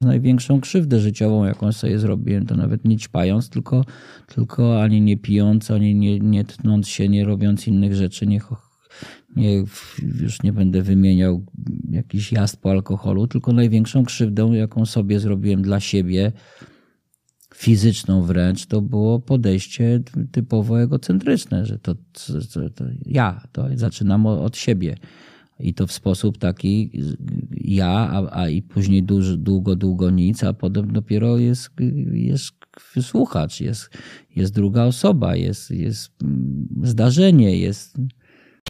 największą krzywdę życiową, jaką sobie zrobiłem, to nawet nie ćpając, tylko, tylko ani nie pijąc, ani nie, nie tnąc się, nie robiąc innych rzeczy, nie, nie, już nie będę wymieniał jakiś jazd po alkoholu, tylko największą krzywdą, jaką sobie zrobiłem dla siebie, fizyczną wręcz, to było podejście typowo egocentryczne, że to, to, to ja, to zaczynam od siebie. I to w sposób taki, ja, a, a i później dużo, długo, długo nic, a potem dopiero jest, jest słuchacz, jest, jest druga osoba, jest, jest zdarzenie, jest